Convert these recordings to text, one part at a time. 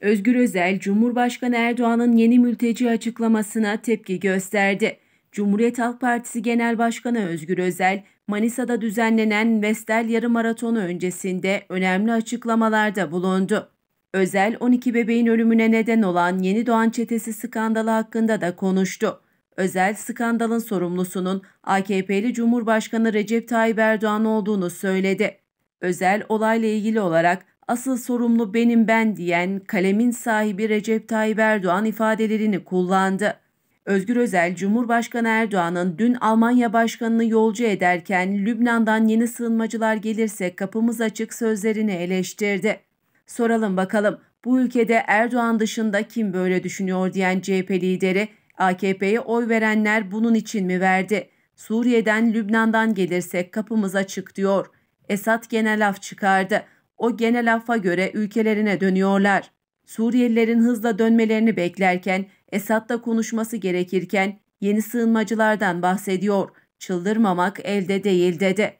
Özgür Özel, Cumhurbaşkanı Erdoğan'ın yeni mülteci açıklamasına tepki gösterdi. Cumhuriyet Halk Partisi Genel Başkanı Özgür Özel, Manisa'da düzenlenen Vestel Yarım Maratonu öncesinde önemli açıklamalarda bulundu. Özel, 12 bebeğin ölümüne neden olan yeni doğan çetesi skandalı hakkında da konuştu. Özel, skandalın sorumlusunun AKP'li Cumhurbaşkanı Recep Tayyip Erdoğan olduğunu söyledi. Özel, olayla ilgili olarak asıl sorumlu benim ben diyen kalemin sahibi Recep Tayyip Erdoğan ifadelerini kullandı. Özgür Özel, Cumhurbaşkanı Erdoğan'ın dün Almanya Başkanı'nı yolcu ederken Lübnan'dan yeni sığınmacılar gelirse kapımız açık sözlerini eleştirdi. Soralım bakalım bu ülkede Erdoğan dışında kim böyle düşünüyor diyen CHP lideri AKP'ye oy verenler bunun için mi verdi? Suriye'den Lübnan'dan gelirsek kapımız açık diyor. Esat gene laf çıkardı o genel affa göre ülkelerine dönüyorlar. Suriyelilerin hızla dönmelerini beklerken Esad'la konuşması gerekirken yeni sığınmacılardan bahsediyor. Çıldırmamak elde değil dedi.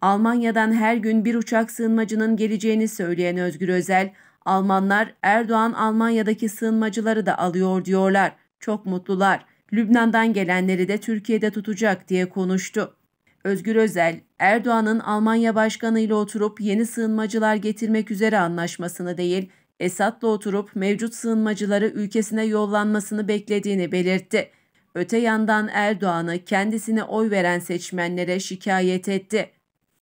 Almanya'dan her gün bir uçak sığınmacının geleceğini söyleyen Özgür Özel, Almanlar Erdoğan Almanya'daki sığınmacıları da alıyor diyorlar. Çok mutlular. Lübnan'dan gelenleri de Türkiye'de tutacak diye konuştu. Özgür Özel, Erdoğan'ın Almanya Başkanı ile oturup yeni sığınmacılar getirmek üzere anlaşmasını değil, Esad'la oturup mevcut sığınmacıları ülkesine yollanmasını beklediğini belirtti. Öte yandan Erdoğan'ı kendisine oy veren seçmenlere şikayet etti.